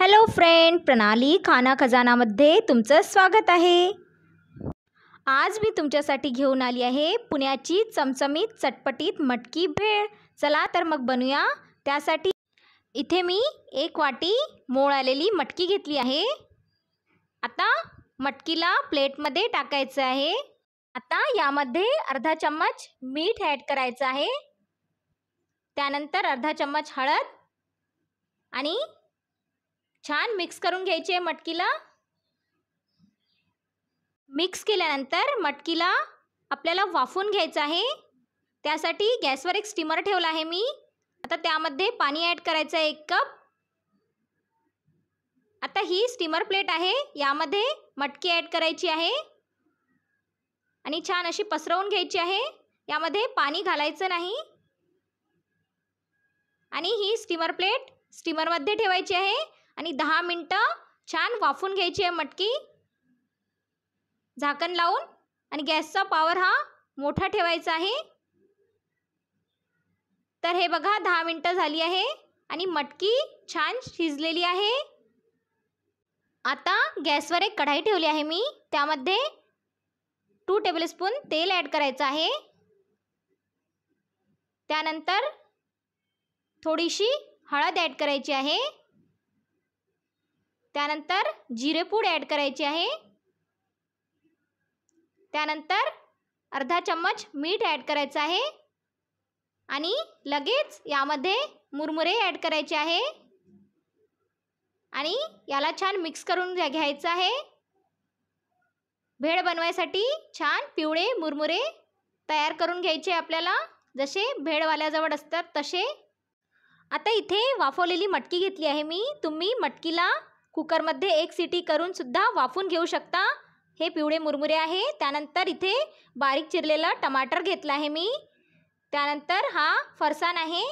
Hello friend प्रणाली खाना खजानामध्ये तुमचं स्वागत आहे आज मी तुमच्यासाठी घेऊन आली आहे पुण्याची चमचमीत चटपटीत मटकी भेळ चला तर मग बनूया त्यासाठी इथे मी एक वाटी मोळ आलेली मटकी घेतली आहे आता मटकीला प्लेटमध्ये टाकायचं आहे आता यामध्ये अर्धा चम्मच मीठ ॲड करायचं आहे त्यानंतर अर्धा चम्मच हळद आणि छान मिक्स करून घ्यायचे मटकीला मिक्स केल्यानंतर मटकीला आपल्याला वाफून घ्यायचं आहे त्यासाठी गॅसवर एक स्टीमर ठेवला आहे मी आता त्यामध्ये पाणी ॲड करायचं आहे एक कप आता ही स्टीमर प्लेट आहे यामध्ये मटकी ॲड करायची आहे आणि छान अशी पसरवून घ्यायची आहे यामध्ये पाणी घालायचं नाही आणि ही स्टीमर प्लेट स्टीमरमध्ये ठेवायची आहे आणि दहा मिनटं छान वाफून घ्यायची आहे मटकी झाकण लावून आणि गॅसचा पॉवर हा मोठा ठेवायचा आहे तर हे बघा दहा मिनटं झाली आहे आणि मटकी छान शिजलेली आहे आता गॅसवर एक कढाई ठेवली आहे मी त्यामध्ये टू टेबलस्पून तेल ॲड करायचं आहे त्यानंतर थोडीशी हळद ॲड करायची आहे त्यानंतर जिरेपूड ॲड करायचे आहे त्यानंतर अर्धा चम्मच मीठ ॲड करायचं आहे आणि लगेच यामध्ये मुरमुरे ॲड करायचे आहे आणि याला छान मिक्स करून घ्यायचं आहे भेळ बनवायसाठी छान पिवळे मुरमुरे तयार करून घ्यायचे आपल्याला जसे भेळवाल्याजवळ असतात तसे आता इथे वाफवलेली मटकी घेतली आहे मी तुम्ही मटकीला कुकरमध्ये एक सिटी करून सुद्धा वाफून घेऊ शकता हे पिवळे मुरमुरे आहे त्यानंतर इथे बारीक चिरलेलं टमाटर घेतला आहे मी त्यानंतर हा फरसाण आहे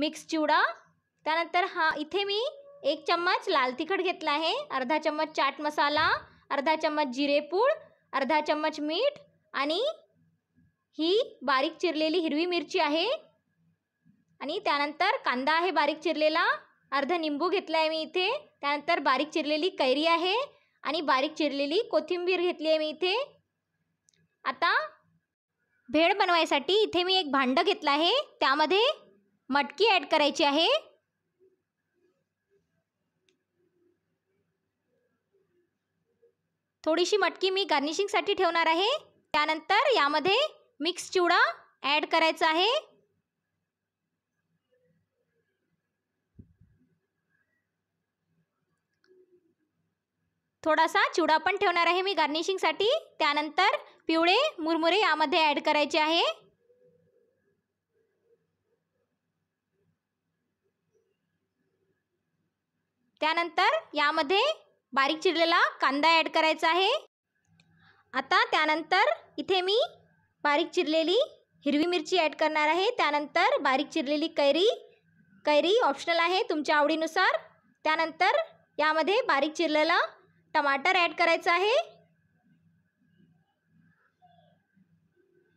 मिक्स चिवडा त्यानंतर हा इथे मी एक चम्मच लाल तिखट घेतला आहे अर्धा चम्मच चाट मसाला अर्धा चम्मच जिरेपूड अर्धा चम्मच मीठ आणि ही बारीक चिरलेली हिरवी मिरची आहे आणि त्यानंतर कांदा आहे बारीक चिरलेला अर्धा निंबू घेतला आहे मी इथे त्यानंतर बारीक चिरलेली कैरी आहे आणि बारीक चिरलेली कोथिंबीर घेतली आहे मी इथे आता भेळ बनवायसाठी इथे मी एक भांडं घेतलं आहे त्यामध्ये मटकी ॲड करायची आहे थोडीशी मटकी मी गार्निशिंगसाठी ठेवणार आहे त्यानंतर यामध्ये मिक्स चिवडा ॲड करायचा आहे थोडासा चिवडा पण ठेवणार आहे मी गार्निशिंगसाठी त्यानंतर पिवळे मुरमुरे यामध्ये ॲड करायचे आहे त्यानंतर यामध्ये बारीक चिरलेला कांदा ॲड करायचा आहे आता त्यानंतर इथे मी बारीक चिरलेली हिरवी मिरची ॲड करणार आहे त्यानंतर बारीक चिरलेली कैरी कैरी ऑप्शनल आहे तुमच्या आवडीनुसार त्यानंतर यामध्ये बारीक चिरलेला टमाटर ॲड करायचं आहे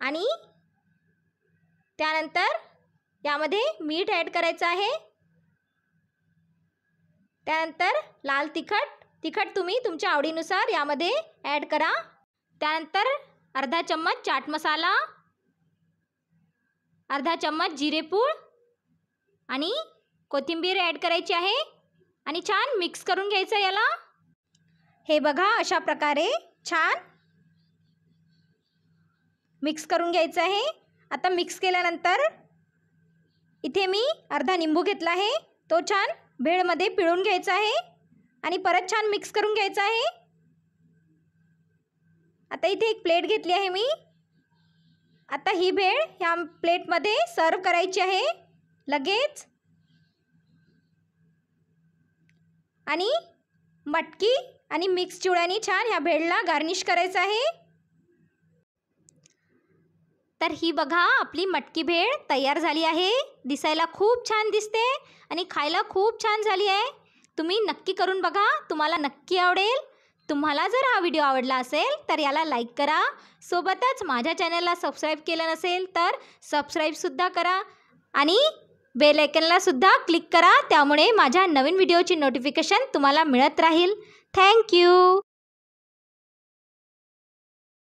आणि त्यानंतर यामध्ये मीठ ॲड करायचं आहे त्यानंतर लाल तिखट तिखट तुम्ही तुमच्या आवडीनुसार यामध्ये ॲड करा त्यानंतर अर्धा चम्मच चाट मसाला अर्धा चम्मच जिरेपूळ आणि कोथिंबीर ॲड करायची आहे आणि छान मिक्स करून घ्यायचं याला हे बघा अशा प्रकारे छान मिक्स करून घ्यायचं आहे आता मिक्स केल्यानंतर इथे मी अर्धा निंबू घेतला आहे तो छान भेळमध्ये पिळून घ्यायचा आहे आणि परत छान मिक्स करून घ्यायचा आहे आता इथे एक प्लेट घेतली आहे मी आता ही भेळ ह्या प्लेटमध्ये सर्व करायची आहे लगेच आणि मटकी आणि मिक्स चिवड्याने छान ह्या भेळला गार्निश करायचं आहे तर ही बघा आपली मटकी भेळ तयार झाली आहे दिसायला खूप छान दिसते आणि खायला खूप छान झाली आहे तुम्ही नक्की करून बघा तुम्हाला नक्की आवडेल तुम्हाला जर हा व्हिडिओ आवडला असेल तर याला लाईक करा सोबतच माझ्या चॅनलला सबस्क्राईब केलं नसेल तर सबस्क्राईबसुद्धा करा आणि बेलायकनलासुद्धा क्लिक करा त्यामुळे माझ्या नवीन व्हिडिओची नोटिफिकेशन तुम्हाला मिळत राहील Thank you.